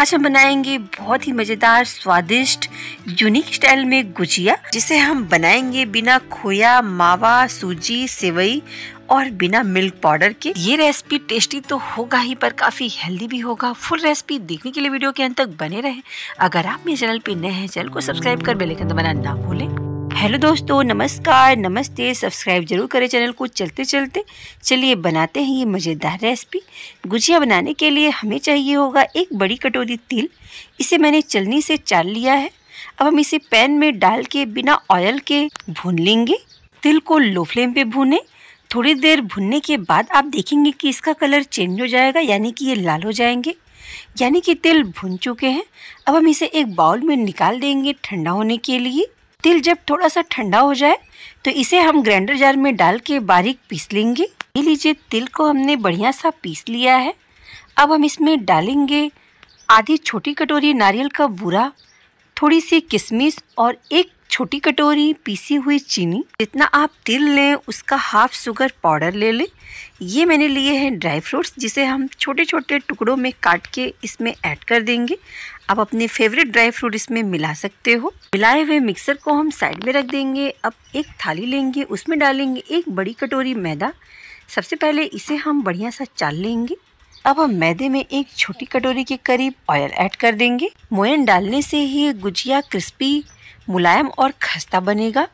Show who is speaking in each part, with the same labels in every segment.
Speaker 1: आज हम बनाएंगे बहुत ही मज़ेदार स्वादिष्ट यूनिक स्टाइल में गुजिया जिसे हम बनाएंगे बिना खोया मावा सूजी सेवई और बिना मिल्क पाउडर के ये रेसिपी टेस्टी तो होगा ही पर काफ़ी हेल्दी भी होगा फुल रेसिपी देखने के लिए वीडियो के अंत तक बने रहें अगर आप मेरे चैनल पर नए हैं चैनल को सब्सक्राइब कर बेलाइकन दबाना ना भूलें हेलो दोस्तों नमस्कार नमस्ते सब्सक्राइब जरूर करें चैनल को चलते चलते चलिए बनाते हैं ये मज़ेदार रेसिपी गुजिया बनाने के लिए हमें चाहिए होगा एक बड़ी कटोरी तिल इसे मैंने चलनी से चाल लिया है अब हम इसे पैन में डाल के बिना ऑयल के भून लेंगे तिल को लो फ्लेम पे भूने थोड़ी देर भुनने के बाद आप देखेंगे कि इसका कलर चेंज हो जाएगा यानी कि ये लाल हो जाएंगे यानी कि तिल भुन चुके हैं अब हम इसे एक बाउल में निकाल देंगे ठंडा होने के लिए तिल जब थोड़ा सा ठंडा हो जाए तो इसे हम ग्राइंडर जार में डाल के बारीक पीस लेंगे ले लीजिए तिल को हमने बढ़िया सा पीस लिया है अब हम इसमें डालेंगे आधी छोटी कटोरी नारियल का बूरा थोड़ी सी किशमिश और एक छोटी कटोरी पीसी हुई चीनी जितना आप तिल लें उसका हाफ शुगर पाउडर ले लें ये मैंने लिए हैं ड्राई फ्रूट्स जिसे हम छोटे छोटे टुकड़ों में काट के इसमें ऐड कर देंगे आप अपने फेवरेट ड्राई फ्रूट इसमें मिला सकते हो मिलाए हुए मिक्सर को हम साइड में रख देंगे अब एक थाली लेंगे उसमें डालेंगे एक बड़ी कटोरी मैदा सबसे पहले इसे हम बढ़िया सा चाल लेंगे अब हम मैदे में एक छोटी कटोरी के करीब ऑयल ऐड कर देंगे मोयन डालने से ही गुजिया क्रिस्पी मुलायम और खस्ता बनेगा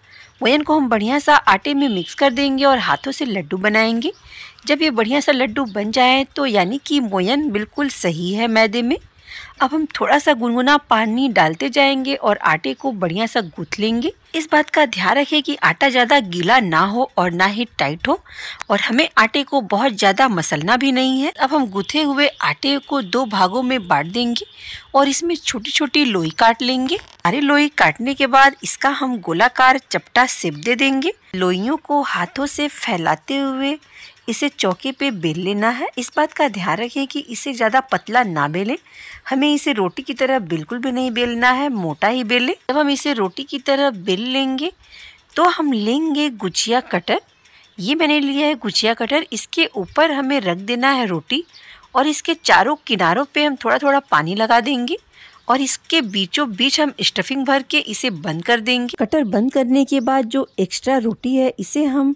Speaker 1: मोयन को हम बढ़िया सा आटे में मिक्स कर देंगे और हाथों से लड्डू बनाएंगे जब ये बढ़िया सा लड्डू बन जाए तो यानी कि मोयन बिल्कुल सही है मैदे में अब हम थोड़ा सा गुनगुना पानी डालते जाएंगे और आटे को बढ़िया सा गूथ लेंगे इस बात का ध्यान रखें कि आटा ज़्यादा गीला ना हो और ना ही टाइट हो और हमें आटे को बहुत ज़्यादा मसलना भी नहीं है अब हम गूथे हुए आटे को दो भागों में बांट देंगे और इसमें छोटी छोटी लोई काट लेंगे सारे लोई काटने के बाद इसका हम गोलाकार चपटा सेप दे देंगे लोइयों को हाथों से फैलाते हुए इसे चौके पे बेल लेना है इस बात का ध्यान रखें कि इसे ज़्यादा पतला ना बेलें हमें इसे रोटी की तरह बिल्कुल भी नहीं बेलना है मोटा ही बेलें जब हम इसे रोटी की तरह बेल लेंगे तो हम लेंगे गुजिया कटर ये मैंने लिया है गुजिया कटर इसके ऊपर हमें रख देना है रोटी और इसके चारों किनारों पर हम थोड़ा थोड़ा पानी लगा देंगे और इसके बीचों बीच हम स्टफिंग भर के इसे बंद कर देंगे कटर बंद करने के बाद जो एक्स्ट्रा रोटी है इसे हम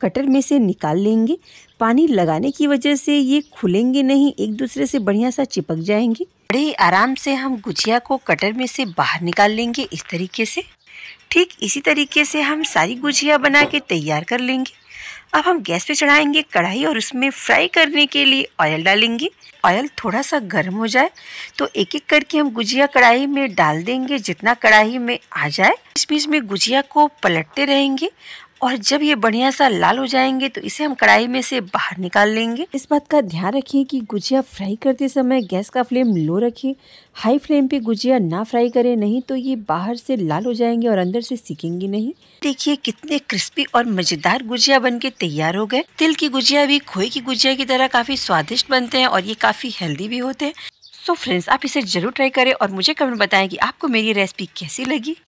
Speaker 1: कटर में से निकाल लेंगे पानी लगाने की वजह से ये खुलेंगे नहीं एक दूसरे से बढ़िया सा चिपक जाएंगे बड़े ही आराम से हम गुजिया को कटर में से बाहर निकाल लेंगे इस तरीके से ठीक इसी तरीके से हम सारी गुजिया बना के तैयार कर लेंगे अब हम गैस पे चढ़ाएंगे कढ़ाई और उसमें फ्राई करने के लिए ऑयल डालेंगे ऑयल थोड़ा सा गर्म हो जाए तो एक एक करके हम गुजिया कढ़ाई में डाल देंगे जितना कढ़ाई में आ जाए बीच बीच में गुजिया को पलटते रहेंगे और जब ये बढ़िया सा लाल हो जाएंगे तो इसे हम कढ़ाई में से बाहर निकाल लेंगे इस बात का ध्यान रखिए कि गुजिया फ्राई करते समय गैस का फ्लेम लो रखिए हाई फ्लेम पे गुजिया ना फ्राई करें नहीं तो ये बाहर से लाल हो जाएंगे और अंदर से सीखेंगे नहीं देखिए कितने क्रिस्पी और मजेदार गुजिया बन के तैयार हो गए तिल की गुजिया भी खोए की गुजिया की तरह काफी स्वादिष्ट बनते हैं और ये काफी हेल्दी भी होते हैं सो so फ्रेंड्स आप इसे जरूर ट्राई करें और मुझे कमेंट बताएं कि आपको मेरी रेसिपी कैसी लगी